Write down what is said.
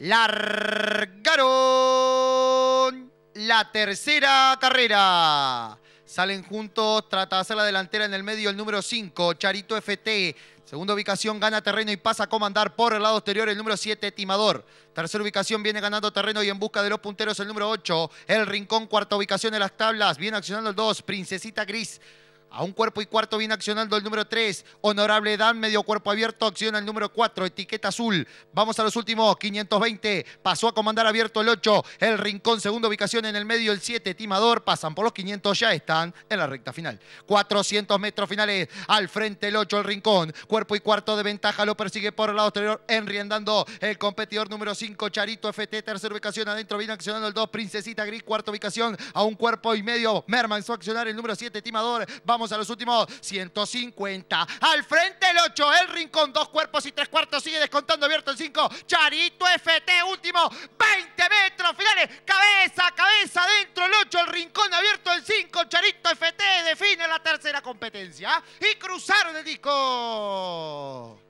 Largaron la tercera carrera. Salen juntos, trata de hacer la delantera en el medio el número 5, Charito FT. Segunda ubicación gana terreno y pasa a comandar por el lado exterior el número 7, Timador. Tercera ubicación viene ganando terreno y en busca de los punteros el número 8, El Rincón. Cuarta ubicación en las tablas, viene accionando el 2, Princesita Gris. A un cuerpo y cuarto viene accionando el número 3. Honorable Dan, medio cuerpo abierto, acciona el número 4. Etiqueta azul. Vamos a los últimos. 520. Pasó a comandar abierto el 8. El rincón, segunda ubicación en el medio, el 7. Timador. Pasan por los 500. Ya están en la recta final. 400 metros finales. Al frente el 8, el rincón. Cuerpo y cuarto de ventaja. Lo persigue por el lado exterior. Enriendando el competidor número 5. Charito FT. Tercera ubicación adentro. Viene accionando el 2. Princesita Gris. Cuarto ubicación. A un cuerpo y medio. Merman su accionar el número 7. Timador vamos a los últimos 150. Al frente el 8, el rincón, dos cuerpos y tres cuartos. Sigue descontando abierto el 5. Charito FT, último, 20 metros finales. Cabeza, cabeza, dentro el 8, el rincón abierto el 5. Charito FT define la tercera competencia. Y cruzaron el disco.